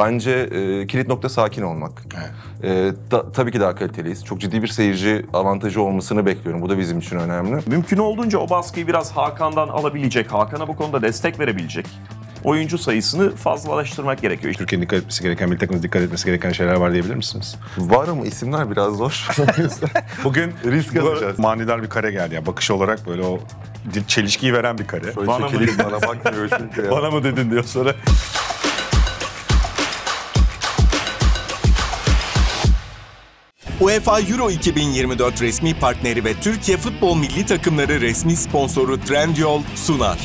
Bence e, kilit nokta sakin olmak. Evet. E, da, tabii ki daha kaliteliyiz. Çok ciddi bir seyirci avantajı olmasını bekliyorum. Bu da bizim için önemli. Mümkün olduğunca o baskıyı biraz Hakan'dan alabilecek, Hakan'a bu konuda destek verebilecek oyuncu sayısını fazlalaştırmak gerekiyor. Türkiye'nin dikkat etmesi gereken, milli takımımız dikkat etmesi gereken şeyler var diyebilir misiniz? Var ama isimler biraz zor. Bugün risk alacağız. Manidar bir kare geldi. Yani bakış olarak böyle o çelişkiyi veren bir kare. Şöyle bana mı Bana bakmıyor çünkü ya. Bana mı dedin diyor sonra. UEFA Euro 2024 resmi partneri ve Türkiye Futbol Milli Takımları resmi sponsoru Trendyol sunar.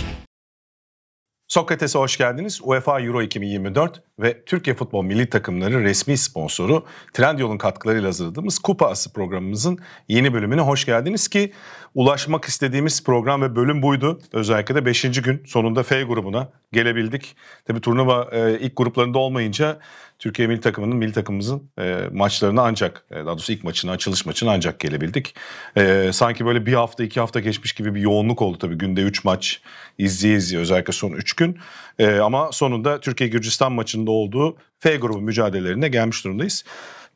Sokrates'e hoş geldiniz. UEFA Euro 2024 ve Türkiye Futbol Milli Takımları resmi sponsoru Trendyol'un katkılarıyla hazırladığımız Kupa Ası programımızın yeni bölümüne hoş geldiniz ki ulaşmak istediğimiz program ve bölüm buydu. Özellikle de 5. gün sonunda F grubuna gelebildik. Tabi turnuva e, ilk gruplarında olmayınca Türkiye milli takımının milli takımımızın e, maçlarına ancak e, daha doğrusu ilk maçına açılış maçına ancak gelebildik. E, sanki böyle bir hafta iki hafta geçmiş gibi bir yoğunluk oldu tabii günde üç maç izleye izleye özellikle son üç gün. E, ama sonunda Türkiye Gürcistan maçında olduğu F grubu mücadelelerine gelmiş durumdayız.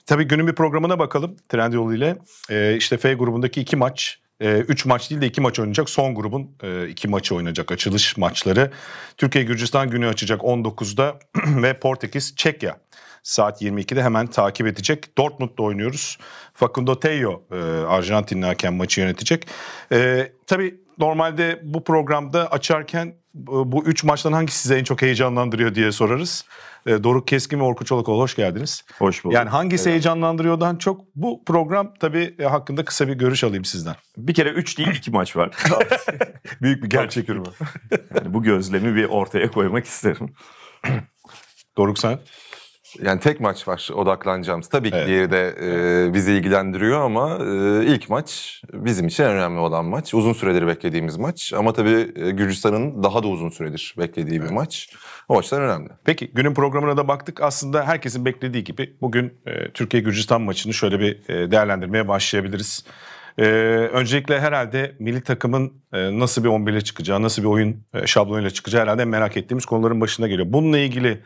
Tabii günün bir programına bakalım Trendyol ile. E, işte F grubundaki iki maç 3 ee, maç değil de 2 maç oynayacak. Son grubun 2 e, maçı oynayacak açılış maçları. Türkiye-Gürcistan günü açacak 19'da ve Portekiz-Çekya saat 22'de hemen takip edecek. Dortmund'da oynuyoruz. Facundo Teo e, Arjantinli hakem maçı yönetecek. E, tabii Normalde bu programda açarken e, bu üç maçtan hangisi sizi en çok heyecanlandırıyor diye sorarız. E, Doruk Keskin ve Orkun Çolakoğlu hoş geldiniz. Hoş bulduk. Yani hangisi evet. heyecanlandırıyordan çok bu program tabii e, hakkında kısa bir görüş alayım sizden. Bir kere üç değil iki maç var. Büyük bir gerçek ürün. yani bu gözlemi bir ortaya koymak isterim. Doruk sen? Yani tek maç var odaklanacağımız. Tabii ki evet. diğeri de e, bizi ilgilendiriyor ama e, ilk maç bizim için önemli olan maç. Uzun süredir beklediğimiz maç ama tabii e, Gürcistan'ın daha da uzun süredir beklediği evet. bir maç. O açıdan önemli. Peki günün programına da baktık. Aslında herkesin beklediği gibi bugün e, Türkiye-Gürcistan maçını şöyle bir e, değerlendirmeye başlayabiliriz. Ee, öncelikle herhalde milli takımın e, nasıl bir 11'le çıkacağı, nasıl bir oyun e, şablonuyla çıkacağı herhalde merak ettiğimiz konuların başına geliyor. Bununla ilgili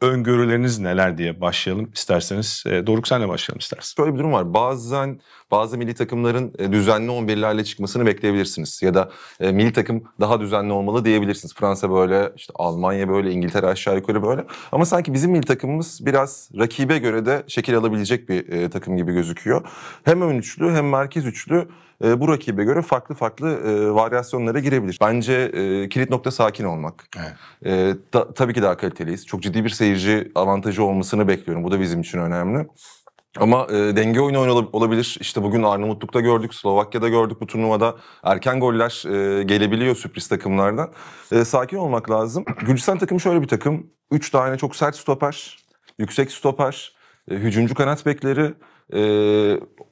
öngörüleriniz neler diye başlayalım isterseniz. E, Doruk senle başlayalım istersen. Şöyle bir durum var. Bazen bazı milli takımların e, düzenli 11'lerle çıkmasını bekleyebilirsiniz. Ya da e, milli takım daha düzenli olmalı diyebilirsiniz. Fransa böyle, işte Almanya böyle, İngiltere aşağı yukarı böyle. Ama sanki bizim milli takımımız biraz rakibe göre de şekil alabilecek bir e, takım gibi gözüküyor. Hem ön üçlü hem merkez üçlü bu rakibe göre farklı farklı e, varyasyonlara girebilir. Bence e, kilit nokta sakin olmak. Evet. E, ta, tabii ki daha kaliteliyiz. Çok ciddi bir seyirci avantajı olmasını bekliyorum. Bu da bizim için önemli. Ama e, denge oyunu olabilir. İşte bugün Arnavutluk'ta gördük, Slovakya'da gördük bu turnuvada. Erken goller e, gelebiliyor sürpriz takımlardan. E, sakin olmak lazım. Gürcistan takımı şöyle bir takım. Üç tane çok sert stoper, yüksek stoper, e, hücumcu kanat bekleri, e,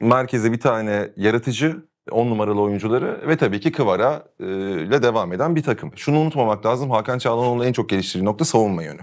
merkeze bir tane yaratıcı, on numaralı oyuncuları ve tabii ki Kıvara e, ile devam eden bir takım. Şunu unutmamak lazım. Hakan Çağlanoğlu'nun en çok geliştirdiği nokta savunma yönü.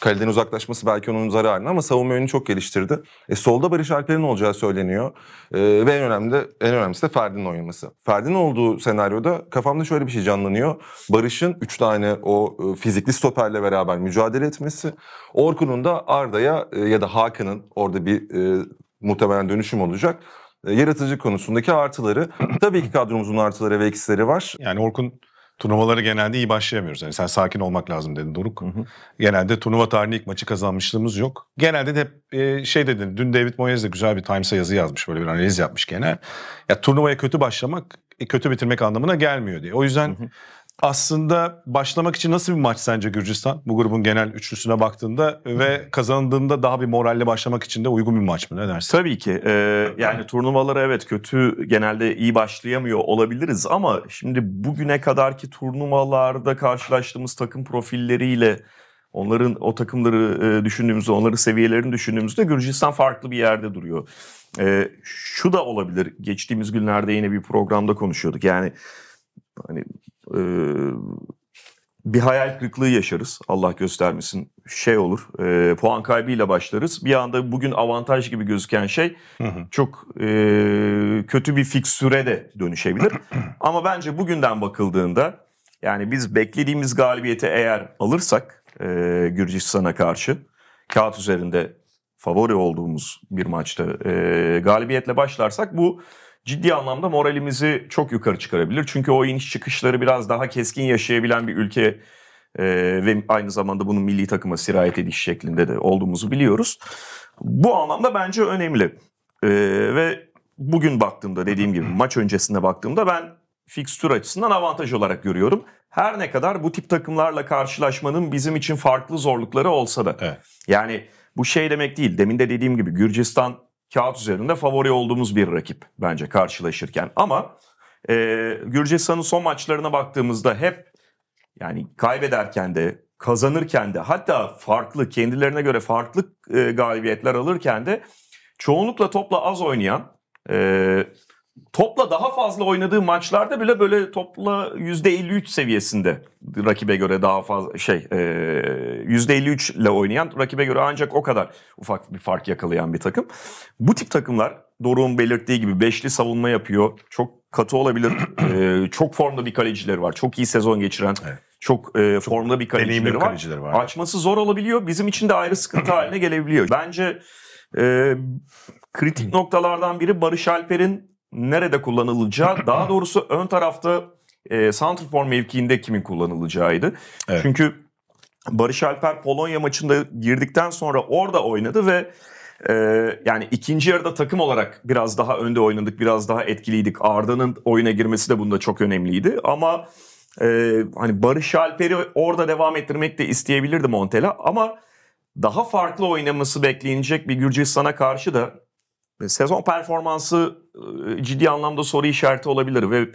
Kaleden uzaklaşması belki onun zararına ama savunma yönünü çok geliştirdi. E, solda Barış Alper'in olacağı söyleniyor. E, ve en önemli de, en önemlisi de Ferdi'nin oynaması. Ferdin olduğu senaryoda kafamda şöyle bir şey canlanıyor. Barış'ın 3 tane o e, fizikli stoperle beraber mücadele etmesi. Orkun'un da Arda'ya e, ya da Hakan'ın orada bir e, muhtemelen dönüşüm olacak. E, yaratıcı konusundaki artıları. Tabii ki kadromuzun artıları ve eksileri var. Yani Orkun turnuvaları genelde iyi başlayamıyoruz. Yani sen sakin olmak lazım dedi Doruk. Hı hı. Genelde turnuva tarihinde ilk maçı kazanmışlığımız yok. Genelde de hep e, şey dedi. Dün David Moyes de güzel bir Times'a yazı yazmış. Böyle bir analiz yapmış genel. Ya turnuvaya kötü başlamak e, kötü bitirmek anlamına gelmiyor diye. O yüzden hı hı aslında başlamak için nasıl bir maç sence Gürcistan? Bu grubun genel üçlüsüne baktığında ve kazandığında daha bir moralle başlamak için de uygun bir maç mı? Ne dersin? Tabii ki. Ee, yani turnuvalara evet kötü genelde iyi başlayamıyor olabiliriz ama şimdi bugüne kadarki turnuvalarda karşılaştığımız takım profilleriyle onların o takımları e, düşündüğümüzde, onların seviyelerini düşündüğümüzde Gürcistan farklı bir yerde duruyor. Ee, şu da olabilir. Geçtiğimiz günlerde yine bir programda konuşuyorduk. Yani hani ee, bir hayal kırıklığı yaşarız. Allah göstermesin şey olur. E, puan kaybıyla başlarız. Bir anda bugün avantaj gibi gözüken şey hı hı. çok e, kötü bir fiksüre de dönüşebilir. Ama bence bugünden bakıldığında yani biz beklediğimiz galibiyeti eğer alırsak e, Gürcistan'a karşı kağıt üzerinde favori olduğumuz bir maçta e, galibiyetle başlarsak bu ciddi anlamda moralimizi çok yukarı çıkarabilir. Çünkü o iniş çıkışları biraz daha keskin yaşayabilen bir ülke e, ve aynı zamanda bunun milli takıma sirayet ediş şeklinde de olduğumuzu biliyoruz. Bu anlamda bence önemli. E, ve bugün baktığımda dediğim gibi maç öncesinde baktığımda ben fikstür açısından avantaj olarak görüyorum. Her ne kadar bu tip takımlarla karşılaşmanın bizim için farklı zorlukları olsa da. Evet. Yani bu şey demek değil. Demin de dediğim gibi Gürcistan kağıt üzerinde favori olduğumuz bir rakip bence karşılaşırken. Ama e, Gürcistan'ın son maçlarına baktığımızda hep yani kaybederken de kazanırken de hatta farklı kendilerine göre farklı e, galibiyetler alırken de çoğunlukla topla az oynayan e, topla daha fazla oynadığı maçlarda bile böyle topla %53 seviyesinde rakibe göre daha fazla şey e, %53 ile oynayan rakibe göre ancak o kadar ufak bir fark yakalayan bir takım. Bu tip takımlar Doruk'un belirttiği gibi beşli savunma yapıyor. Çok katı olabilir. e, çok formda bir kalecileri var. Çok iyi sezon geçiren. Evet. Çok, e, çok formda bir kalecileri var. kalecileri var. Açması zor olabiliyor. Bizim için de ayrı sıkıntı haline gelebiliyor. Bence e, kritik noktalardan biri Barış Alper'in nerede kullanılacağı daha doğrusu ön tarafta e, Santrfor mevkiinde kimin kullanılacağıydı. Evet. Çünkü Barış Alper Polonya maçında girdikten sonra orada oynadı ve e, yani ikinci yarıda takım olarak biraz daha önde oynadık, biraz daha etkiliydik. Arda'nın oyuna girmesi de bunda çok önemliydi ama e, hani Barış Alper'i orada devam ettirmek de isteyebilirdi Montella ama daha farklı oynaması beklenecek bir Gürcistan'a karşı da e, sezon performansı e, ciddi anlamda soru işareti olabilir ve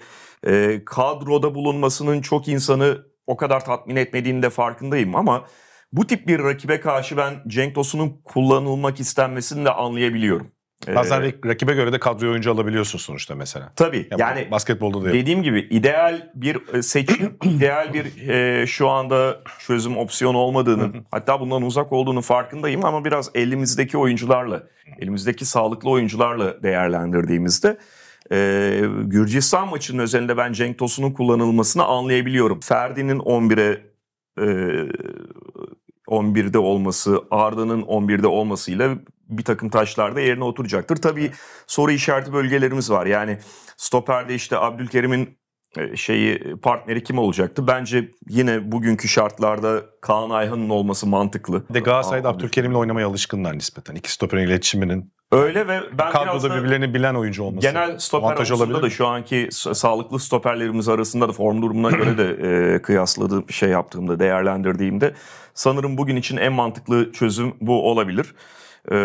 e, kadroda bulunmasının çok insanı o kadar tatmin etmediğini de farkındayım ama bu tip bir rakibe karşı ben Cenk Tosun'un kullanılmak istenmesini de anlayabiliyorum. Ee, Bazen ee, rakibe göre de kadro oyuncu alabiliyorsun sonuçta mesela. Tabii. Yani, yani basketbolda da Dediğim gibi ideal bir e, seçim, ideal bir e, şu anda çözüm opsiyonu olmadığını, hatta bundan uzak olduğunu farkındayım ama biraz elimizdeki oyuncularla, elimizdeki sağlıklı oyuncularla değerlendirdiğimizde e, Gürcistan maçının özelinde ben Cenk Tosun'un kullanılmasını anlayabiliyorum. Ferdi'nin 11'e e, 11'de olması, Arda'nın 11'de olmasıyla bir takım taşlarda yerine oturacaktır. Tabii soru işareti bölgelerimiz var. Yani stoperde işte Abdülkerim'in e, şeyi partneri kim olacaktı? Bence yine bugünkü şartlarda Kaan Ayhan'ın olması mantıklı. Bir de Galatasaray'da Abdülkerim'le oynamaya alışkınlar nispeten. İki stoperin iletişiminin Öyle ve ben Kadroda biraz birbirlerini bilen oyuncu olması. Genel stoper olabilir da şu anki sağlıklı stoperlerimiz arasında da form durumuna göre de e, kıyasladığım şey yaptığımda değerlendirdiğimde sanırım bugün için en mantıklı çözüm bu olabilir. Ee,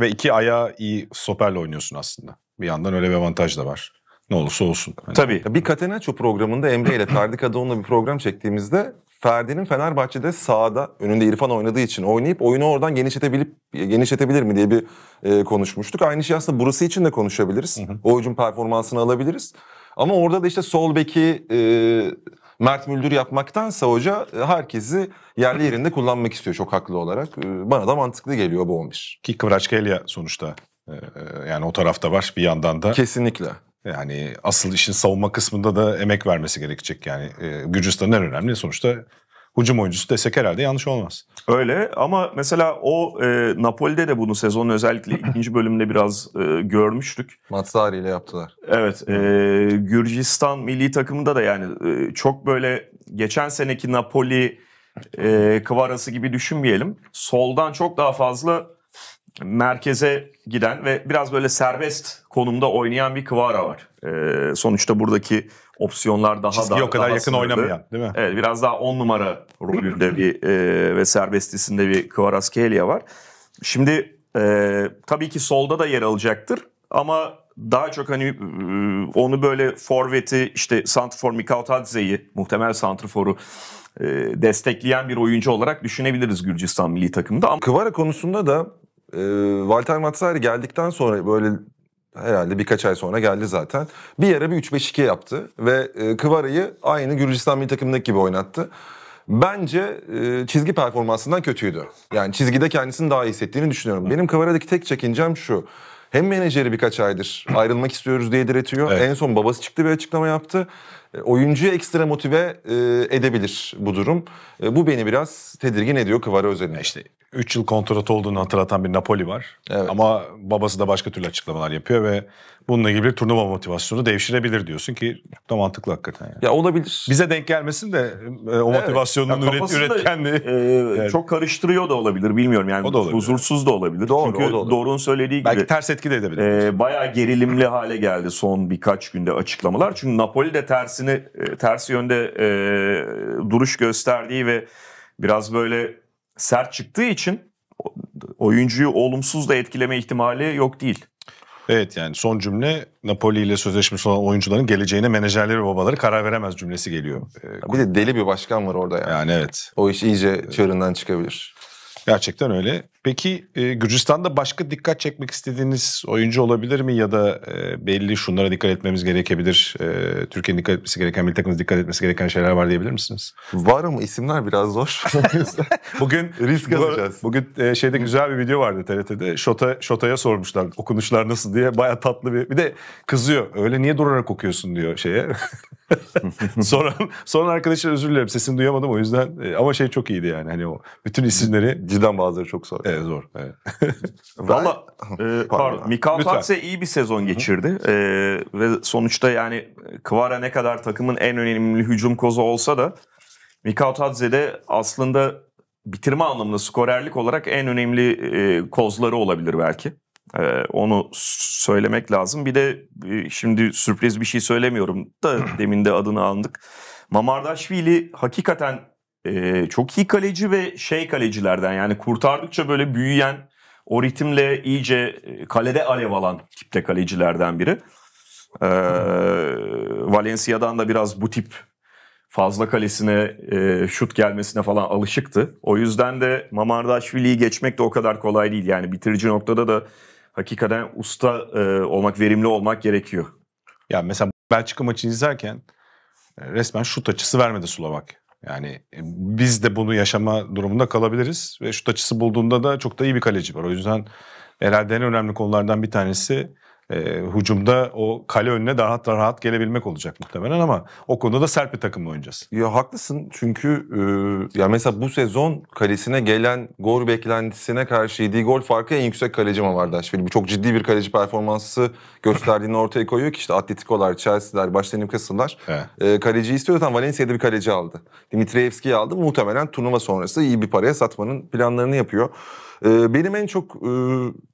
ve iki ayağı iyi stoperle oynuyorsun aslında. Bir yandan öyle bir avantaj da var. Ne olursa olsun. Hani. Tabii. Bir Catenaccio programında Emre ile Ferdi Kadıoğlu'nla bir program çektiğimizde Ferdi'nin Fenerbahçe'de sağda önünde İrfan oynadığı için oynayıp oyunu oradan genişletebilip genişletebilir mi diye bir e, konuşmuştuk. Aynı şey aslında burası için de konuşabiliriz. Hı hı. Oyuncun performansını alabiliriz. Ama orada da işte sol beki e, Mert Müldür yapmaktansa hoca e, herkesi yerli yerinde kullanmak istiyor çok haklı olarak. E, bana da mantıklı geliyor bu 11. Ki Kıvraçkelya sonuçta e, e, yani o tarafta var bir yandan da. Kesinlikle. Yani asıl işin savunma kısmında da emek vermesi gerekecek yani. E, Gürcistan'ın en önemli sonuçta hücum oyuncusu desek herhalde yanlış olmaz. Öyle ama mesela o e, Napoli'de de bunu sezonun özellikle ikinci bölümünde biraz e, görmüştük. Matsari ile yaptılar. Evet. E, Gürcistan milli takımında da yani e, çok böyle geçen seneki Napoli e, kıvarası gibi düşünmeyelim. Soldan çok daha fazla merkeze giden ve biraz böyle serbest konumda oynayan bir Kvara var. Ee, sonuçta buradaki opsiyonlar daha Çizgiye da o kadar daha yakın sınırlı. oynamayan değil mi? Evet biraz daha on numara rolünde bir e, ve serbestisinde bir Kvaratskhelia var. Şimdi e, tabii ki solda da yer alacaktır ama daha çok hani e, onu böyle forveti işte santrfor Mikao Tadze'yi muhtemel santrforu e, destekleyen bir oyuncu olarak düşünebiliriz Gürcistan milli takımda. Ama Kıvara konusunda da e, Walter Mazzari geldikten sonra böyle herhalde birkaç ay sonra geldi zaten. Bir yere bir 3-5-2 yaptı ve e, Kıvara'yı aynı Gürcistan bir takımındaki gibi oynattı. Bence e, çizgi performansından kötüydü. Yani çizgide kendisini daha iyi hissettiğini düşünüyorum. Benim Kıvara'daki tek çekincem şu. Hem menajeri birkaç aydır ayrılmak istiyoruz diye diretiyor. Evet. En son babası çıktı bir açıklama yaptı. E, oyuncuyu ekstra motive e, edebilir bu durum. E, bu beni biraz tedirgin ediyor Kıvara özelinde. İşte 3 yıl kontrat olduğunu hatırlatan bir Napoli var. Evet. Ama babası da başka türlü açıklamalar yapıyor ve bununla ilgili bir turnuva motivasyonu devşirebilir diyorsun ki çok da mantıklı hakikaten. Yani. Ya olabilir. Bize denk gelmesin de o evet. motivasyonun yani üretkenliği. E, yani. Çok karıştırıyor da olabilir bilmiyorum yani. O da olabilir. Huzursuz da olabilir. Doğru, Çünkü olabilir. söylediği gibi. Belki ters etki de edebilir. E, bayağı gerilimli hale geldi son birkaç günde açıklamalar. Çünkü Napoli de tersini tersini e, ters yönde e, duruş gösterdiği ve biraz böyle sert çıktığı için oyuncuyu olumsuz da etkileme ihtimali yok değil. Evet yani son cümle Napoli ile sözleşmesi olan oyuncuların geleceğine menajerleri ve babaları karar veremez cümlesi geliyor. Ee, bir de deli bir başkan var orada yani. Yani evet. O iş iyice çığırından çıkabilir. Gerçekten öyle. Peki e, Gürcistan'da başka dikkat çekmek istediğiniz oyuncu olabilir mi? Ya da e, belli şunlara dikkat etmemiz gerekebilir. E, Türkiye'nin dikkat etmesi gereken, milli takımın dikkat etmesi gereken şeyler var diyebilir misiniz? Var ama isimler biraz zor. bugün risk alacağız. Bugün e, şeyde güzel bir video vardı TRT'de. Şota Şota'ya sormuşlar okunuşlar nasıl diye. Baya tatlı bir... Bir de kızıyor. Öyle niye durarak okuyorsun diyor şeye. sonra sonra arkadaşlar özür dilerim sesini duyamadım o yüzden. E, ama şey çok iyiydi yani. Hani o bütün isimleri... Cidden bazıları çok zor. Evet. Evet zor. Evet. Valla e, pardon. Mikal Patse iyi bir sezon geçirdi. E, ve sonuçta yani Kvara ne kadar takımın en önemli hücum kozu olsa da Mikal Tadze de aslında bitirme anlamında skorerlik olarak en önemli e, kozları olabilir belki. E, onu söylemek lazım. Bir de e, şimdi sürpriz bir şey söylemiyorum da demin de adını aldık. Mamardaşvili hakikaten e, çok iyi kaleci ve şey kalecilerden yani kurtardıkça böyle büyüyen o ritimle iyice e, kalede alev alan tipte kalecilerden biri. Ee, Valencia'dan da biraz bu tip fazla kalesine e, şut gelmesine falan alışıktı. O yüzden de Mamardaşvili'yi geçmek de o kadar kolay değil. Yani bitirici noktada da hakikaten usta e, olmak, verimli olmak gerekiyor. Ya mesela Belçika maçı izlerken e, resmen şut açısı vermedi Slovakya. Yani e, biz de bunu yaşama durumunda kalabiliriz ve şut açısı bulduğunda da çok da iyi bir kaleci var. O yüzden herhalde en önemli konulardan bir tanesi e, hücumda o kale önüne daha rahat, gelebilmek olacak muhtemelen ama o konuda da sert bir takımla oynayacağız. Ya haklısın çünkü e, ya mesela bu sezon kalesine gelen gol beklentisine karşı yediği gol farkı en yüksek kaleci Mamardaşvili. Bu çok ciddi bir kaleci performansı gösterdiğini ortaya koyuyor ki işte Atletico'lar, Chelsea'ler, başta Newcastle'lar e, kaleci istiyor. Zaten Valencia'da bir kaleci aldı. Dimitrievski aldı. Muhtemelen turnuva sonrası iyi bir paraya satmanın planlarını yapıyor. Ee, benim en çok e,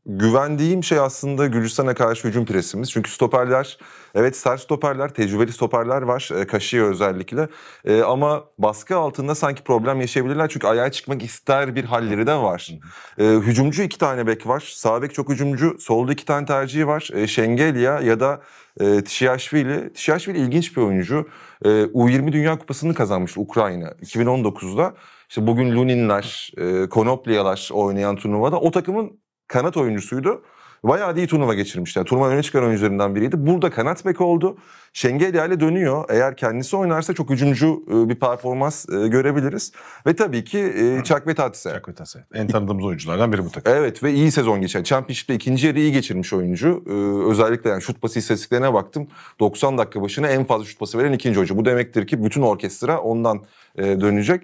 güvendiğim şey aslında Gürcistan'a karşı hücum presimiz. Çünkü stoperler, evet sert stoperler, tecrübeli stoperler var e, Kaşı'ya özellikle. E, ama baskı altında sanki problem yaşayabilirler. Çünkü ayağa çıkmak ister bir halleri de var. Hücumcu iki tane bek var. Sağ bek çok hücumcu. Solda iki tane tercihi var. Şengelya ya da e, Tişiashvili. ilginç bir oyuncu. E, U20 Dünya Kupası'nı kazanmış Ukrayna 2019'da. İşte bugün Luninler, e, Konoplyalar oynayan turnuvada o takımın kanat oyuncusuydu. Bayağı iyi turnuva geçirmişler. Turnuva öne çıkan oyuncularından biriydi. Burada kanat bek oldu. Şengelya ile dönüyor. Eğer kendisi oynarsa çok hücumcu e, bir performans e, görebiliriz. Ve tabii ki Çakvet e, Atse. Çakvet Atse. En tanıdığımız oyunculardan biri bu takım. Evet ve iyi sezon geçen. Championship'te ikinci yarı iyi geçirmiş oyuncu. Özellikle yani şut pası istatistiklerine baktım. 90 dakika başına en fazla şut pası veren ikinci oyuncu. Bu demektir ki bütün orkestra ondan dönecek.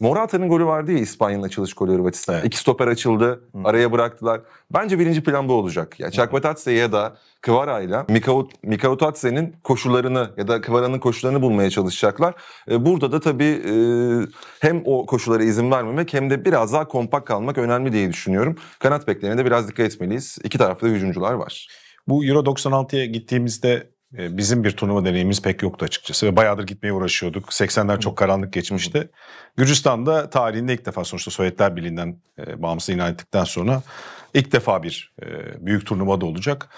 Morata'nın golü vardı ya İspanya'nın açılış golü Hırvatistan'a. Evet. İki stoper açıldı, Hı. araya bıraktılar. Bence birinci plan bu olacak. Ya yani ya da Kvara ile Mikao Tatse'nin koşularını ya da Kvara'nın koşularını bulmaya çalışacaklar. E, burada da tabii e, hem o koşulara izin vermemek hem de biraz daha kompakt kalmak önemli diye düşünüyorum. Kanat beklerine de biraz dikkat etmeliyiz. İki tarafta hücumcular var. Bu Euro 96'ya gittiğimizde ee, bizim bir turnuva deneyimimiz pek yoktu açıkçası ve bayağıdır gitmeye uğraşıyorduk. 80'ler çok karanlık geçmişti. Gürcistan'da tarihinde ilk defa sonuçta Sovyetler Birliği'nden e, bağımsız ilan ettikten sonra ilk defa bir e, büyük turnuvada olacak.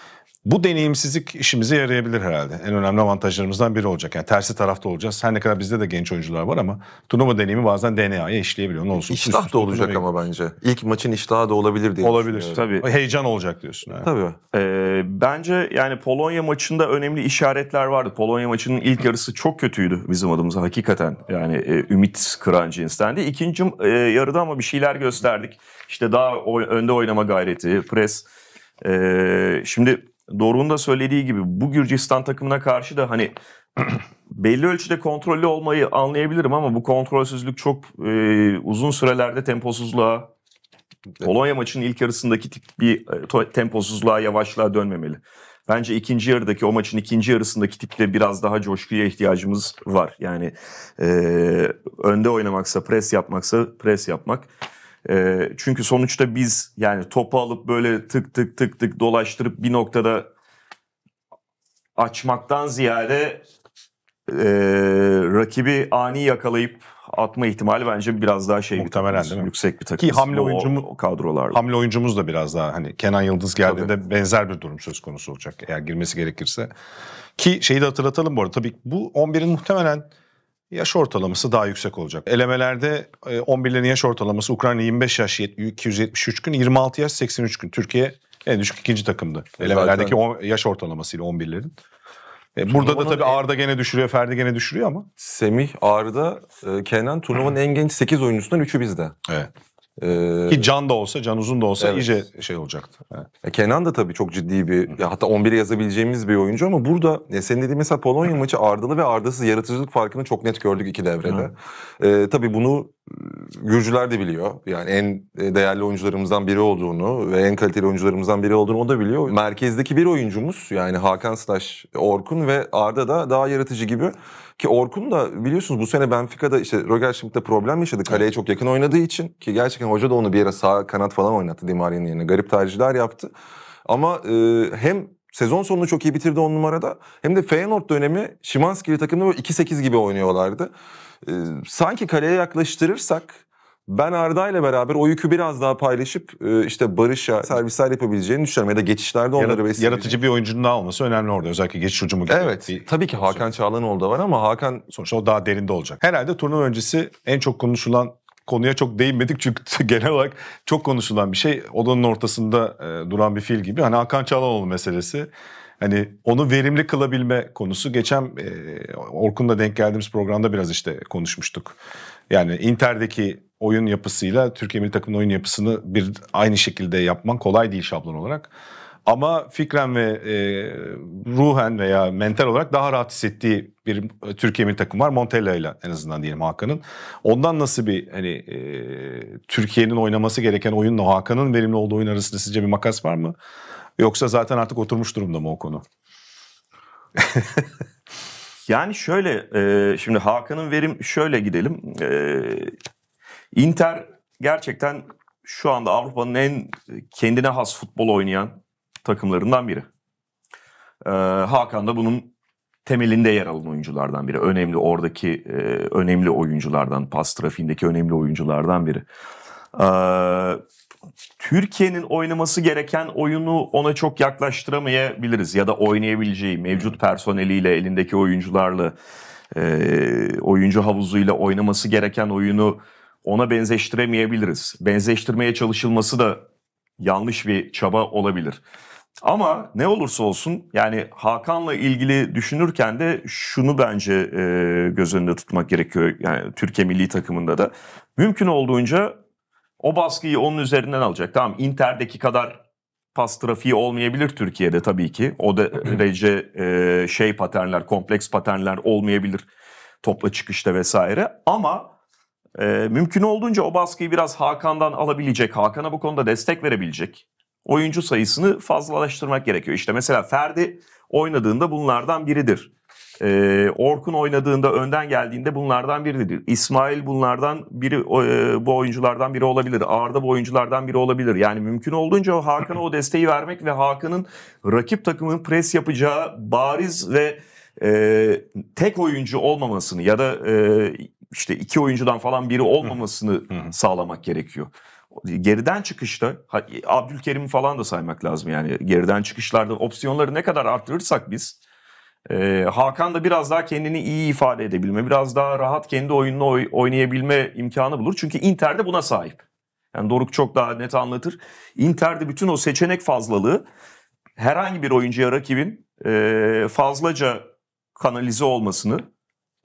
Bu deneyimsizlik işimize yarayabilir herhalde. En önemli avantajlarımızdan biri olacak. Yani tersi tarafta olacağız. Her ne kadar bizde de genç oyuncular var ama turnuva deneyimi bazen DNA'ya işleyebiliyor. Ne olsun? İştah üst da olacak ama bence. İlk maçın iştahı da olabilir diye Olabilir. Tabii. Heyecan olacak diyorsun. Yani. Tabii. Ee, bence yani Polonya maçında önemli işaretler vardı. Polonya maçının ilk yarısı çok kötüydü bizim adımıza hakikaten. Yani e, ümit kıran cinstendi. İkinci e, yarıda ama bir şeyler gösterdik. İşte daha oy önde oynama gayreti, pres. E, şimdi Doruk'un da söylediği gibi bu Gürcistan takımına karşı da hani belli ölçüde kontrollü olmayı anlayabilirim ama bu kontrolsüzlük çok e, uzun sürelerde temposuzluğa evet. Polonya maçının ilk yarısındaki tip bir e, temposuzluğa, yavaşlığa dönmemeli. Bence ikinci yarıdaki o maçın ikinci yarısındaki tipte biraz daha coşkuya ihtiyacımız var. Yani e, önde oynamaksa pres yapmaksa pres yapmak. E, çünkü sonuçta biz yani topu alıp böyle tık tık tık tık dolaştırıp bir noktada açmaktan ziyade e, rakibi ani yakalayıp atma ihtimali bence biraz daha şey Muhtemelen değil mi? yüksek bir takım. Ki hamle oyuncumuz kadrolar Hamle oyuncumuz da biraz daha hani Kenan Yıldız geldiğinde tabii. benzer bir durum söz konusu olacak eğer girmesi gerekirse. Ki şeyi de hatırlatalım bu arada tabii bu 11'in muhtemelen yaş ortalaması daha yüksek olacak. Elemelerde 11'lerin e, yaş ortalaması Ukrayna 25 yaş 273 gün, 26 yaş 83 gün. Türkiye en düşük ikinci takımdı. E, Elemelerdeki Zaten... yaş ortalamasıyla 11'lerin. E, burada turnuvanın da tabii Ağrı'da gene düşürüyor, Ferdi gene düşürüyor ama. Semih, Ağrı'da, Kenan turnuvanın en genç 8 oyuncusundan 3'ü bizde. Evet. Ee, Ki Can da olsa, Can Uzun da olsa evet. iyice şey olacaktı. Evet. E, Kenan da tabii çok ciddi bir, ya hatta 11'e yazabileceğimiz bir oyuncu ama burada ya e, senin dediğin mesela Polonya maçı Ardalı ve Ardasız yaratıcılık farkını çok net gördük iki devrede. Ee, tabii bunu e, Gürcüler de biliyor. Yani en değerli oyuncularımızdan biri olduğunu ve en kaliteli oyuncularımızdan biri olduğunu o da biliyor. Merkezdeki bir oyuncumuz yani Hakan Slash, Orkun ve Arda da daha yaratıcı gibi ki Orkun da biliyorsunuz bu sene Benfica'da işte Roger Schmidt'le problem yaşadı. Kaleye evet. çok yakın oynadığı için ki gerçekten hoca da onu bir yere sağ kanat falan oynattı Di Maria'nın yerine. Garip tercihler yaptı. Ama e, hem sezon sonunu çok iyi bitirdi on numarada hem de Feyenoord dönemi Şimanskili takımda böyle 2-8 gibi oynuyorlardı. E, sanki kaleye yaklaştırırsak ben Arda ile beraber o yükü biraz daha paylaşıp e, işte Barış'a servisler yapabileceğini düşünüyorum. Ya da geçişlerde onları Yarat, Yaratıcı bir oyuncunun daha olması önemli orada. Özellikle geçiş ucumu gibi. Evet. Bir... Tabii ki Hakan Çağlanoğlu da var ama Hakan... Sonuçta o daha derinde olacak. Herhalde turnuva öncesi en çok konuşulan konuya çok değinmedik çünkü genel olarak çok konuşulan bir şey. Odanın ortasında e, duran bir fil gibi. Hani Hakan Çalanoğlu meselesi. Hani onu verimli kılabilme konusu. Geçen e, Orkun'la denk geldiğimiz programda biraz işte konuşmuştuk. Yani Inter'deki oyun yapısıyla Türkiye milli takımının oyun yapısını bir aynı şekilde yapman kolay değil şablon olarak. Ama fikren ve e, ruhen veya mental olarak daha rahat hissettiği bir e, Türkiye milli takım var. Montella ile en azından diyelim Hakan'ın. Ondan nasıl bir hani e, Türkiye'nin oynaması gereken oyunla Hakan'ın verimli olduğu oyun arasında sizce bir makas var mı? Yoksa zaten artık oturmuş durumda mı o konu? yani şöyle e, şimdi Hakan'ın verim şöyle gidelim. E, Inter gerçekten şu anda Avrupa'nın en e, kendine has futbol oynayan takımlarından biri. Ee, Hakan da bunun temelinde yer alan oyunculardan biri. Önemli oradaki e, önemli oyunculardan, pas trafiğindeki önemli oyunculardan biri. Ee, Türkiye'nin oynaması gereken oyunu ona çok yaklaştıramayabiliriz ya da oynayabileceği mevcut personeliyle, elindeki oyuncularla, e, oyuncu havuzuyla oynaması gereken oyunu ona benzeştiremeyebiliriz. Benzeştirmeye çalışılması da yanlış bir çaba olabilir. Ama ne olursa olsun yani Hakan'la ilgili düşünürken de şunu bence e, göz önünde tutmak gerekiyor. Yani Türkiye milli takımında da mümkün olduğunca o baskıyı onun üzerinden alacak. Tamam Inter'deki kadar pas trafiği olmayabilir Türkiye'de tabii ki. O derece e, şey paternler, kompleks paternler olmayabilir topla çıkışta vesaire. Ama e, mümkün olduğunca o baskıyı biraz Hakan'dan alabilecek, Hakan'a bu konuda destek verebilecek oyuncu sayısını fazlalaştırmak gerekiyor. İşte mesela Ferdi oynadığında bunlardan biridir. E, Orkun oynadığında önden geldiğinde bunlardan biridir. İsmail bunlardan biri e, bu oyunculardan biri olabilir. Arda bu oyunculardan biri olabilir. Yani mümkün olduğunca Hakan'a o desteği vermek ve Hakan'ın rakip takımın pres yapacağı bariz ve e, tek oyuncu olmamasını ya da e, işte iki oyuncudan falan biri olmamasını sağlamak gerekiyor. Geriden çıkışta Abdülkerim'i falan da saymak lazım yani geriden çıkışlarda opsiyonları ne kadar arttırırsak biz e, Hakan da biraz daha kendini iyi ifade edebilme, biraz daha rahat kendi oyununu oynayabilme imkanı bulur. Çünkü Inter'de buna sahip. Yani Doruk çok daha net anlatır. Inter'de bütün o seçenek fazlalığı herhangi bir oyuncuya rakibin e, fazlaca kanalize olmasını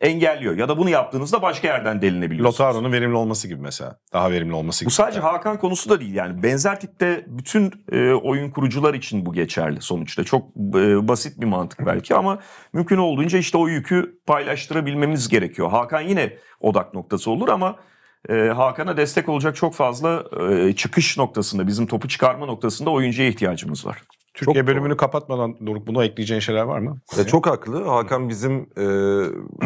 engelliyor. Ya da bunu yaptığınızda başka yerden delinebiliyorsunuz. Lotaro'nun verimli olması gibi mesela. Daha verimli olması gibi. Bu sadece Hakan konusu da değil yani. Benzer tipte bütün e, oyun kurucular için bu geçerli sonuçta. Çok e, basit bir mantık belki ama mümkün olduğunca işte o yükü paylaştırabilmemiz gerekiyor. Hakan yine odak noktası olur ama e, Hakan'a destek olacak çok fazla e, çıkış noktasında, bizim topu çıkarma noktasında oyuncuya ihtiyacımız var. Türkiye çok bölümünü doğru. kapatmadan Doruk bunu ekleyeceğin şeyler var mı? Ya çok haklı. Hakan bizim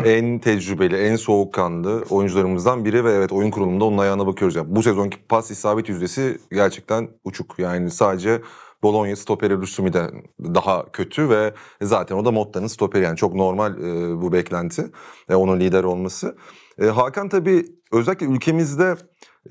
e, en tecrübeli, en soğukkanlı oyuncularımızdan biri ve evet oyun kurulumunda onun ayağına bakıyoruz. Yani bu sezonki pas isabet yüzdesi gerçekten uçuk. Yani sadece Bologna stoperi Lusumida daha kötü ve zaten o da Motta'nın stoperi yani çok normal e, bu beklenti e, onun lider olması. E, Hakan tabii özellikle ülkemizde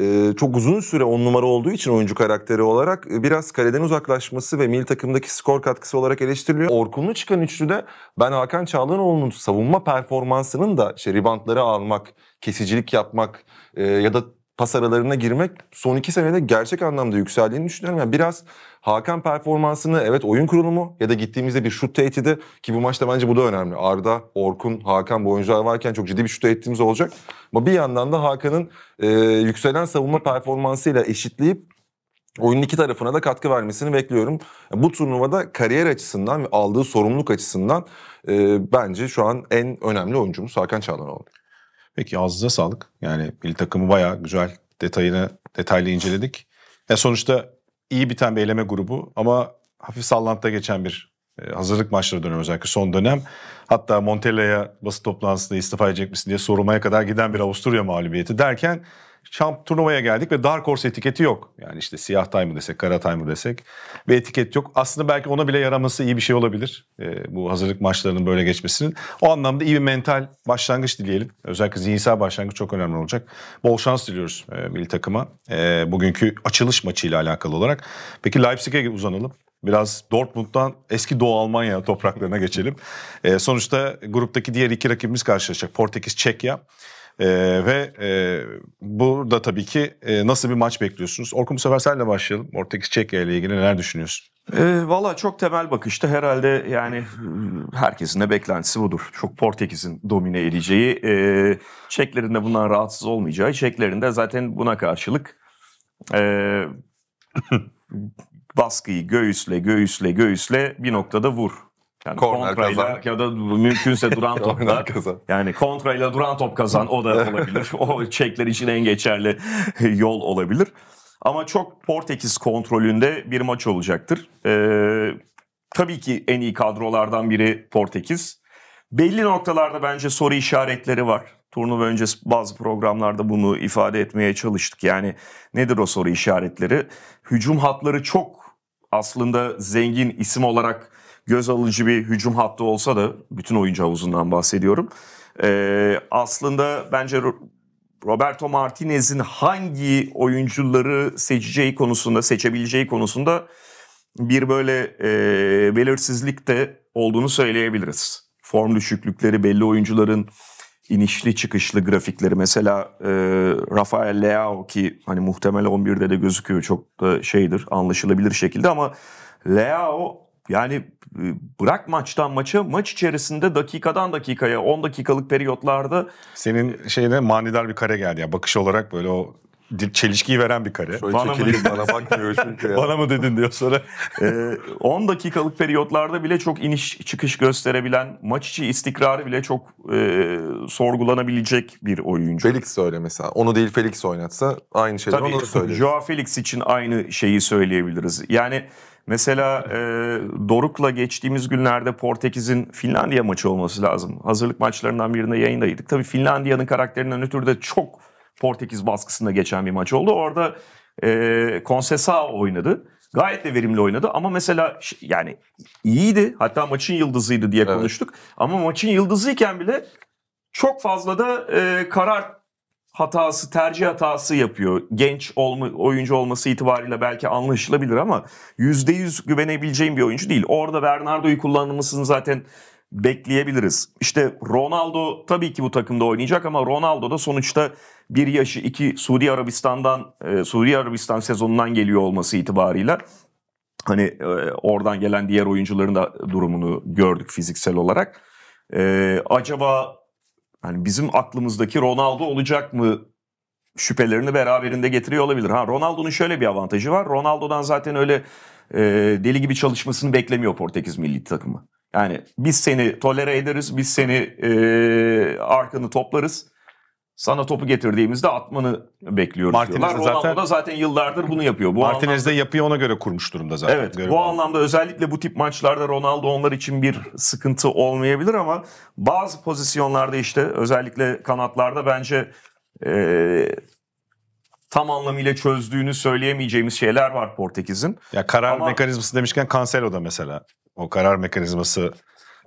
e, çok uzun süre on numara olduğu için oyuncu karakteri olarak e, biraz kaleden uzaklaşması ve milli takımdaki skor katkısı olarak eleştiriliyor. Orkun'lu çıkan üçlüde ben Hakan Çağlanoğlu'nun savunma performansının da işte ribantları almak, kesicilik yapmak e, ya da pas aralarına girmek son iki senede gerçek anlamda yükseldiğini düşünüyorum. Yani biraz Hakan performansını evet oyun kurulumu ya da gittiğimizde bir şut tehdidi ki bu maçta bence bu da önemli. Arda, Orkun, Hakan bu oyuncular varken çok ciddi bir şut tehditimiz olacak. Ama bir yandan da Hakan'ın e, yükselen savunma performansıyla eşitleyip oyunun iki tarafına da katkı vermesini bekliyorum. Bu turnuvada kariyer açısından ve aldığı sorumluluk açısından e, bence şu an en önemli oyuncumuz Hakan Çalhanoğlu. Peki ağzınıza sağlık. Yani milli takımı bayağı güzel detayını detaylı inceledik. Ya sonuçta iyi biten bir eleme grubu ama hafif sallantıda geçen bir e, hazırlık maçları dönemi özellikle son dönem. Hatta Montella'ya basın toplantısında istifa edecek misin diye sorulmaya kadar giden bir Avusturya mağlubiyeti derken şamp turnuvaya geldik ve Dark Horse etiketi yok. Yani işte siyah tay desek, kara tay desek bir etiket yok. Aslında belki ona bile yaraması iyi bir şey olabilir. E, bu hazırlık maçlarının böyle geçmesinin. O anlamda iyi bir mental başlangıç dileyelim. Özellikle zihinsel başlangıç çok önemli olacak. Bol şans diliyoruz e, milli takıma. E, bugünkü açılış maçıyla alakalı olarak. Peki Leipzig'e uzanalım. Biraz Dortmund'dan eski Doğu Almanya topraklarına geçelim. E, sonuçta gruptaki diğer iki rakibimiz karşılaşacak. Portekiz, Çekya. E, ve e, burada tabii ki e, nasıl bir maç bekliyorsunuz? Orkun bu sefer senle başlayalım. Ortekiz Çekya ile ilgili neler düşünüyorsun? E, Valla çok temel bakışta herhalde yani herkesin de beklentisi budur. Çok Portekiz'in domine edeceği, e, Çeklerin de bundan rahatsız olmayacağı, Çeklerin de zaten buna karşılık e, baskıyı göğüsle göğüsle göğüsle bir noktada vur yani Korner kontrayla kazan. ya da mümkünse duran top kazan. Yani kontrayla duran top kazan o da olabilir. o çekler için en geçerli yol olabilir. Ama çok Portekiz kontrolünde bir maç olacaktır. Ee, tabii ki en iyi kadrolardan biri Portekiz. Belli noktalarda bence soru işaretleri var. Turnuva öncesi bazı programlarda bunu ifade etmeye çalıştık. Yani nedir o soru işaretleri? Hücum hatları çok aslında zengin isim olarak göz alıcı bir hücum hattı olsa da bütün oyuncu havuzundan bahsediyorum. E, aslında bence Roberto Martinez'in hangi oyuncuları seçeceği konusunda, seçebileceği konusunda bir böyle e, belirsizlik de olduğunu söyleyebiliriz. Form düşüklükleri, belli oyuncuların inişli çıkışlı grafikleri. Mesela e, Rafael Leao ki hani muhtemel 11'de de gözüküyor çok da şeydir anlaşılabilir şekilde ama Leao yani bırak maçtan maça maç içerisinde dakikadan dakikaya 10 dakikalık periyotlarda. Senin şeyde manidar bir kare geldi ya bakış olarak böyle o çelişkiyi veren bir kare. Şöyle bana çekileyim mı? bana bakmıyor çünkü. Ya. Bana mı dedin diyor sonra. ee, 10 dakikalık periyotlarda bile çok iniş çıkış gösterebilen, maç içi istikrarı bile çok e, sorgulanabilecek bir oyuncu. Felix öyle mesela. Onu değil Felix oynatsa aynı şeyleri Tabii, ona da söyleriz. Joao Felix için aynı şeyi söyleyebiliriz. Yani Mesela e, Doruk'la geçtiğimiz günlerde Portekiz'in Finlandiya maçı olması lazım. Hazırlık maçlarından birinde yayındaydık. Tabii Finlandiya'nın karakterinden ötürü de çok Portekiz baskısında geçen bir maç oldu. Orada e, Konsesa oynadı. Gayet de verimli oynadı ama mesela yani iyiydi. Hatta maçın yıldızıydı diye evet. konuştuk. Ama maçın yıldızıyken bile çok fazla da e, karar hatası, tercih hatası yapıyor. Genç olma, oyuncu olması itibariyle belki anlaşılabilir ama %100 güvenebileceğim bir oyuncu değil. Orada Bernardo'yu kullanmasını zaten bekleyebiliriz. İşte Ronaldo tabii ki bu takımda oynayacak ama Ronaldo da sonuçta bir yaşı iki Suudi Arabistan'dan e, Suudi Arabistan sezonundan geliyor olması itibarıyla hani e, oradan gelen diğer oyuncuların da durumunu gördük fiziksel olarak. E, acaba Hani bizim aklımızdaki Ronaldo olacak mı şüphelerini beraberinde getiriyor olabilir. Ha Ronaldo'nun şöyle bir avantajı var. Ronaldo'dan zaten öyle e, deli gibi çalışmasını beklemiyor Portekiz milli takımı. Yani biz seni tolere ederiz, biz seni e, arkanı toplarız sana topu getirdiğimizde atmanı bekliyoruz Martinez diyorlar. Ronaldo zaten, da zaten yıllardır bunu yapıyor. Bu Martinez de yapıyor, ona göre kurmuş durumda zaten. Evet bu anlamda. anlamda özellikle bu tip maçlarda Ronaldo onlar için bir sıkıntı olmayabilir ama bazı pozisyonlarda işte özellikle kanatlarda bence e, tam anlamıyla çözdüğünü söyleyemeyeceğimiz şeyler var Portekiz'in. Ya karar ama, mekanizması demişken Cancelo da mesela o karar mekanizması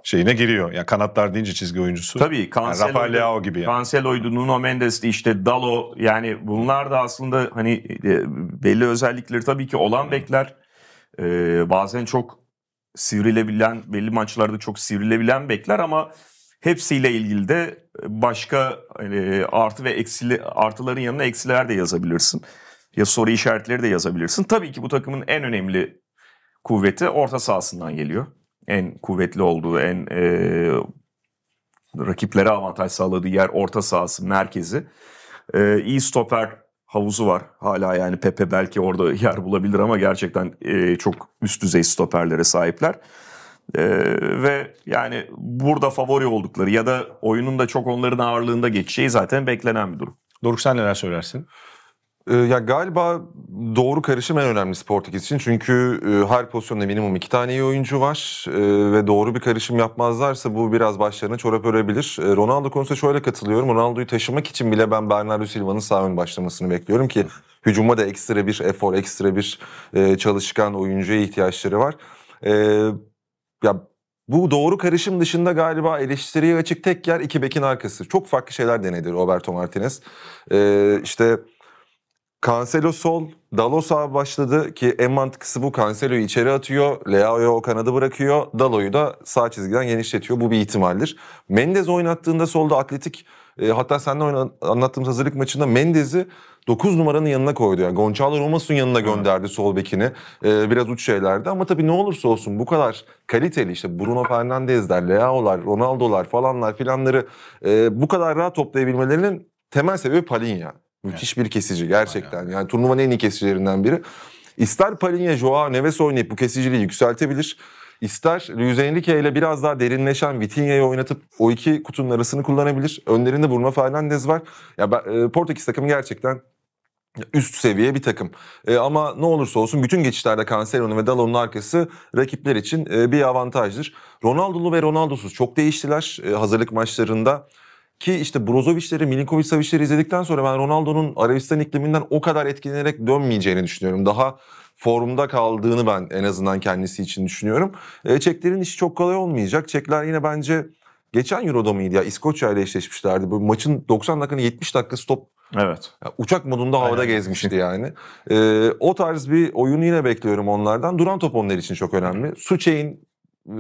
şeyine giriyor. Ya kanatlar deyince çizgi oyuncusu. Tabii Cancelo, yani gibi. Yani. Cancelo'ydu, Nuno Mendes'ti işte Dalo yani bunlar da aslında hani e, belli özellikleri tabii ki olan bekler. Ee, bazen çok sivrilebilen belli maçlarda çok sivrilebilen bekler ama hepsiyle ilgili de başka e, artı ve eksili artıların yanına eksiler de yazabilirsin. Ya soru işaretleri de yazabilirsin. Tabii ki bu takımın en önemli kuvveti orta sahasından geliyor en kuvvetli olduğu, en e, rakiplere avantaj sağladığı yer orta sahası, merkezi. E, iyi stoper havuzu var. Hala yani Pepe belki orada yer bulabilir ama gerçekten e, çok üst düzey stoperlere sahipler. Ee, ve yani burada favori oldukları ya da oyunun da çok onların ağırlığında geçeceği zaten beklenen bir durum. Doruk sen neler söylersin? Ee, ya galiba doğru karışım en önemlisi Portekiz için. Çünkü e, her pozisyonda minimum iki tane iyi oyuncu var e, ve doğru bir karışım yapmazlarsa bu biraz başlarına çorap örebilir. E, Ronaldo konusunda şöyle katılıyorum. Ronaldo'yu taşımak için bile ben Bernardo Silva'nın sağ ön başlamasını bekliyorum ki hücuma da ekstra bir efor, ekstra bir çalışkan oyuncuya ihtiyaçları var. Ya bu doğru karışım dışında galiba eleştiriye açık tek yer iki bekin arkası. Çok farklı şeyler denedir Roberto Martinez. Ee, işte Cancelo sol, Dalo sağ başladı ki en mantıklısı bu. Cancelo'yu içeri atıyor, Leao'ya o kanadı bırakıyor, Dalo'yu da sağ çizgiden genişletiyor. Bu bir ihtimaldir. Mendez oynattığında solda atletik, e, hatta seninle anlattığımız hazırlık maçında Mendez'i 9 numaranın yanına koydu. Yani Gonçalo Romas'un yanına gönderdi sol bekini. Ee, biraz uç şeylerdi ama tabii ne olursa olsun bu kadar kaliteli işte Bruno Fernandesler, Leao'lar, Ronaldo'lar falanlar filanları e, bu kadar rahat toplayabilmelerinin temel sebebi Palin yani. Müthiş bir kesici gerçekten. Yani turnuvanın en iyi kesicilerinden biri. İster Palinha, Joao Neves oynayıp bu kesiciliği yükseltebilir. İster Luis Enrique ile biraz daha derinleşen Vitinha'yı oynatıp o iki kutunun arasını kullanabilir. Önlerinde Bruno Fernandes var. Ya e, Portekiz takımı gerçekten üst seviye bir takım. E, ama ne olursa olsun bütün geçişlerde Cancelo'nun ve Dalot'un arkası rakipler için e, bir avantajdır. Ronaldo'lu ve Ronaldo'suz çok değiştiler e, hazırlık maçlarında. Ki işte Brozovic'leri, Milinkovic Savic'leri izledikten sonra ben Ronaldo'nun Arabistan ikliminden o kadar etkilenerek dönmeyeceğini düşünüyorum. Daha formda kaldığını ben en azından kendisi için düşünüyorum. E, Çeklerin işi çok kolay olmayacak. Çekler yine bence geçen Euro'da mıydı ya İskoçya ile eşleşmişlerdi. Bu maçın 90 dakikanın 70 dakikası stop. Evet. Ya, uçak modunda havada Aynen. gezmişti yani. Ee, o tarz bir oyunu yine bekliyorum onlardan. Duran top onlar için çok önemli. Suçey'in ee,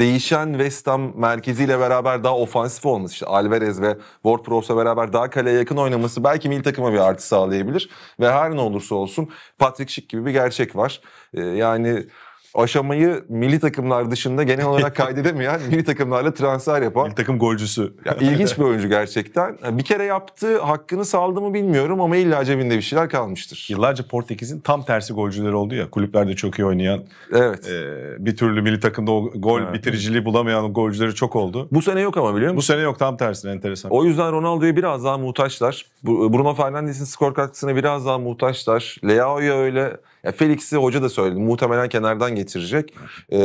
değişen West Ham merkeziyle beraber daha ofansif olması işte Alvarez ve Ward-Prowse'la beraber daha kaleye yakın oynaması belki milli takıma bir artı sağlayabilir ve her ne olursa olsun Patrick Schick gibi bir gerçek var. Ee, yani aşamayı milli takımlar dışında genel olarak kaydedemeyen milli takımlarla transfer yapan. Milli takım golcüsü. Ya, ilginç bir oyuncu gerçekten. Bir kere yaptı, hakkını saldı mı bilmiyorum ama illa cebinde bir şeyler kalmıştır. Yıllarca Portekiz'in tam tersi golcüleri oldu ya. Kulüplerde çok iyi oynayan. Evet. E, bir türlü milli takımda gol evet. bitiriciliği bulamayan golcüleri çok oldu. Bu sene yok ama biliyor musun? Bu sene yok tam tersine enteresan. O yüzden Ronaldo'ya biraz daha muhtaçlar. Bruno Fernandes'in skor katkısına biraz daha muhtaçlar. Leao'ya öyle. Felix'i hoca da söyledi. Muhtemelen kenardan getirecek. E,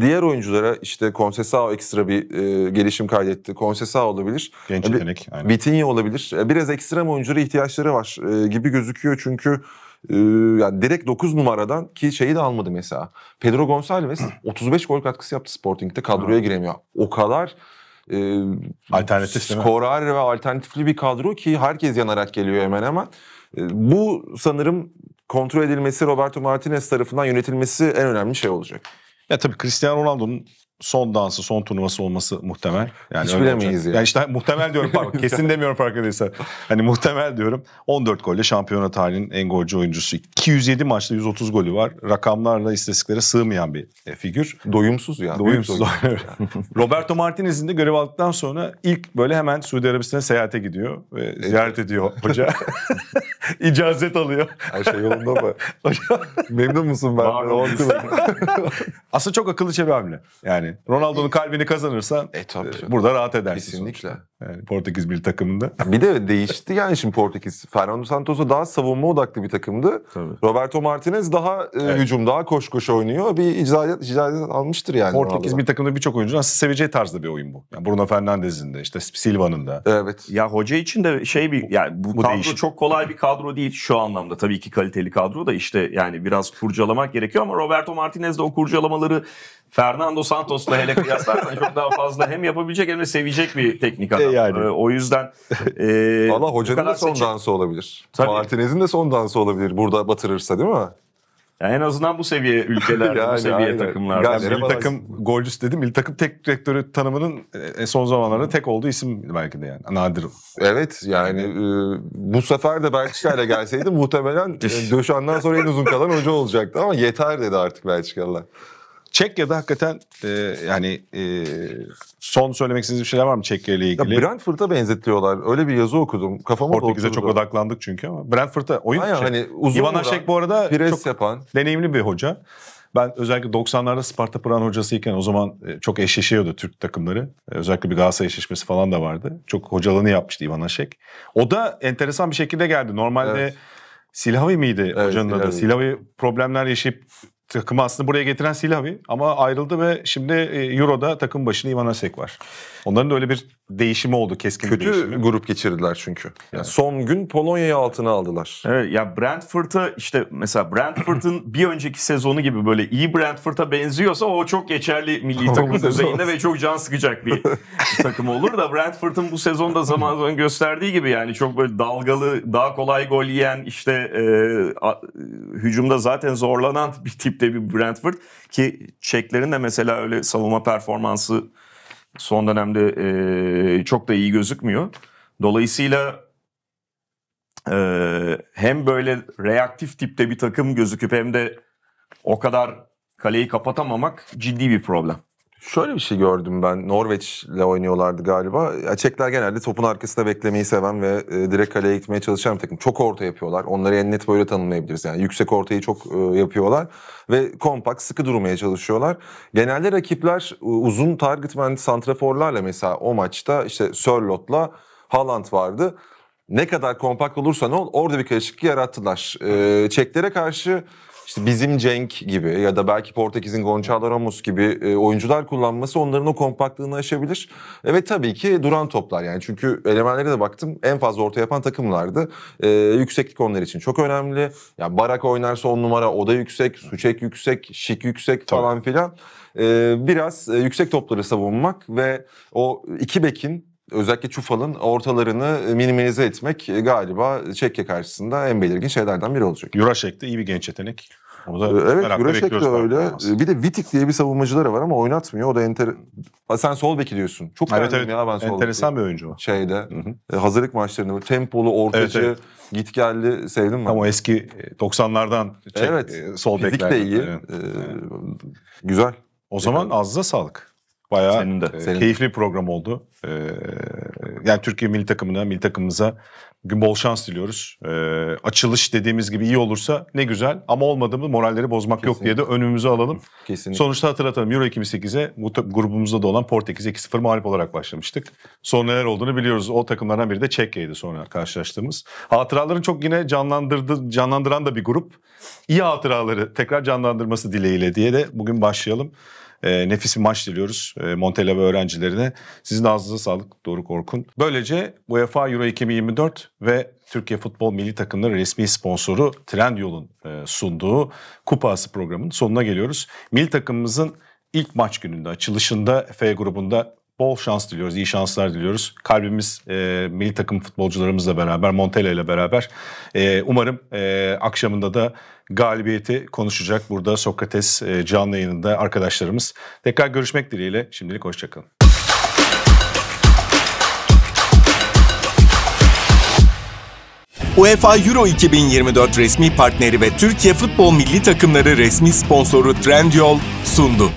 diğer oyunculara işte Konsesao ekstra bir e, gelişim kaydetti. Konsesao olabilir. Genç yetenek. Aynen. olabilir. Biraz ekstra oyunculara ihtiyaçları var e, gibi gözüküyor çünkü e, yani direkt 9 numaradan ki şeyi de almadı mesela. Pedro Gonçalves 35 gol katkısı yaptı Sporting'de kadroya giremiyor. O kadar e, alternatif skorer ve alternatifli bir kadro ki herkes yanarak geliyor hemen hemen. E, bu sanırım kontrol edilmesi, Roberto Martinez tarafından yönetilmesi en önemli şey olacak. Ya tabii Cristiano Ronaldo'nun son dansı, son turnuvası olması muhtemel. Yani Hiç bilemeyiz ya. Yani. işte muhtemel diyorum pardon. kesin demiyorum farkındaysa. Hani muhtemel diyorum. 14 golle şampiyona tarihinin en golcü oyuncusu. 207 maçta 130 golü var. Rakamlarla istatistiklere sığmayan bir e, figür. Doyumsuz ya. Doyumsuz. Roberto Martinez'in de görev aldıktan sonra ilk böyle hemen Suudi Arabistan'a seyahate gidiyor. Ve evet. ziyaret ediyor hoca. İcazet alıyor. Her şey yolunda mı? Memnun musun ben? Aslında çok akıllıca bir hamle. Yani yani Ronaldo'nun kalbini kazanırsan e, tabii. E, burada rahat edersin. Kesinlikle. Sonuçta. Yani Portekiz bir takımında. bir de değişti yani şimdi Portekiz. Fernando Santos'a daha savunma odaklı bir takımdı. Tabii. Roberto Martinez daha e, evet. hücum, daha koş koş oynuyor. Bir icraat, icraat almıştır yani. Portekiz bir takımda birçok oyuncu nasıl seveceği tarzda bir oyun bu. Yani Bruno Fernandes'in de işte Silva'nın da. Evet. Ya hoca için de şey bir yani bu, bu kadro değişik. çok kolay bir kadro değil şu anlamda. Tabii ki kaliteli kadro da işte yani biraz kurcalamak gerekiyor ama Roberto Martinez de o kurcalamaları Fernando Santos'la hele kıyaslarsan çok daha fazla hem yapabilecek hem de sevecek bir teknik adam. Ee, yani. o yüzden... E, Valla hocanın da son seçim... dansı olabilir. Martinez'in de son dansı olabilir burada batırırsa değil mi? Yani en azından bu seviye ülkelerde, yani, bu seviye aynen. takımlarda. Yani, takım golcüsü dedim. Milli takım tek direktörü tanımının e, son zamanlarda tek olduğu isim belki de yani. Nadir. Evet yani e, bu sefer de Belçika'yla gelseydi muhtemelen e, Döşan'dan sonra en uzun kalan hoca olacaktı. Ama yeter dedi artık Belçikalılar. Çekya'da hakikaten e, yani e, son söylemek istediğiniz bir şeyler var mı Çekya ile ilgili? Ya Brentford'a benzetiliyorlar. Öyle bir yazı okudum. Kafama Portekiz'e çok odaklandık çünkü ama Brentford'a oyun Aynen, şey. hani uzun İvan Aşek bu arada çok yapan. deneyimli bir hoca. Ben özellikle 90'larda Sparta Pıran hocasıyken o zaman e, çok eşleşiyordu Türk takımları. E, özellikle bir Galatasaray eşleşmesi falan da vardı. Çok hocalığını yapmıştı Ivan Aşek. O da enteresan bir şekilde geldi. Normalde evet. Silhavi miydi evet, hocanın Silhavi. adı? Silhavi problemler yaşayıp takımı aslında buraya getiren Silavi ama ayrıldı ve şimdi e, Euro'da takım başına Ivan Asek var. Onların da öyle bir değişimi oldu keskin Kötü bir değişimi. grup geçirdiler çünkü. Yani evet. Son gün Polonya'yı altına aldılar. Evet ya Brentford'a işte mesela Brentford'ın bir önceki sezonu gibi böyle iyi Brentford'a benziyorsa o çok geçerli milli takım düzeyinde ve çok can sıkacak bir takım olur da Brentford'ın bu sezonda zaman zaman gösterdiği gibi yani çok böyle dalgalı daha kolay gol yiyen işte e, a, hücumda zaten zorlanan bir tipte bir Brentford ki Çeklerin de mesela öyle savunma performansı son dönemde e, çok da iyi gözükmüyor. Dolayısıyla e, hem böyle reaktif tipte bir takım gözüküp hem de o kadar kaleyi kapatamamak ciddi bir problem. Şöyle bir şey gördüm ben. Norveç'le oynuyorlardı galiba. Çekler genelde topun arkasında beklemeyi seven ve e, direkt kaleye gitmeye çalışan bir takım. Çok orta yapıyorlar. Onları en net böyle tanımlayabiliriz. Yani yüksek ortayı çok e, yapıyorlar ve kompakt sıkı durmaya çalışıyorlar. Genelde rakipler e, uzun target man santraforlarla mesela o maçta işte Sörlot'la Haaland vardı. Ne kadar kompakt olursa ne ol orada bir karışıklık yarattılar. E, Çeklere karşı işte bizim Cenk gibi ya da belki Portekiz'in Gonçalo Ramos gibi e, oyuncular kullanması onların o kompaktlığını aşabilir. E, ve tabii ki duran toplar yani çünkü elemanlara da baktım en fazla orta yapan takımlardı. E, yükseklik onlar için çok önemli. Yani Barak oynarsa on numara o da yüksek, Suçek yüksek, Şik yüksek falan tabii. filan. E, biraz e, yüksek topları savunmak ve o iki bekin özellikle Çufal'ın ortalarını e, minimize etmek e, galiba Çekya karşısında en belirgin şeylerden biri olacak. Jurašek de iyi bir genç yetenek. E, evet Jurašek de öyle. Performans. Bir de Vitik diye bir savunmacıları var ama oynatmıyor. O da enter... Ha, sen sol beki diyorsun. Çok evet, evet. ya ben sol Enteresan bir oyuncu o. Şeyde Hı-hı. hazırlık maçlarında tempolu, ortacı, evet, evet. git geldi sevdim ben. Ama eski 90'lardan çek, evet, sol bekler. Fizik de iyi. Evet. Ee, güzel. O zaman yani. ağzına sağlık. Bayağı senin de, e, senin keyifli program oldu. E, yani Türkiye milli takımına, milli takımımıza gün bol şans diliyoruz. E, açılış dediğimiz gibi iyi olursa ne güzel ama olmadı mı moralleri bozmak Kesinlikle. yok diye de önümüzü alalım. Kesinlikle. Sonuçta hatırlatalım Euro 2008'e grubumuzda da olan Portekiz 2-0 mağlup olarak başlamıştık. Sonra neler olduğunu biliyoruz. O takımlardan biri de Çekya'ydı sonra karşılaştığımız. Hatıraların çok yine canlandırdı, canlandıran da bir grup. İyi hatıraları tekrar canlandırması dileğiyle diye de bugün başlayalım. E, nefis bir maç diliyoruz e, Montella öğrencilerine. Sizin ağzınıza sağlık doğru korkun. Böylece UEFA Euro 2024 ve Türkiye Futbol Milli Takımları resmi sponsoru Trendyol'un e, sunduğu Kupası programının sonuna geliyoruz. Milli takımımızın ilk maç gününde açılışında F grubunda bol şans diliyoruz, iyi şanslar diliyoruz. Kalbimiz e, milli takım futbolcularımızla beraber, Montella ile beraber. E, umarım e, akşamında da galibiyeti konuşacak burada Sokrates e, canlı yayınında arkadaşlarımız. Tekrar görüşmek dileğiyle şimdilik hoşçakalın. UEFA Euro 2024 resmi partneri ve Türkiye Futbol Milli Takımları resmi sponsoru Trendyol sundu.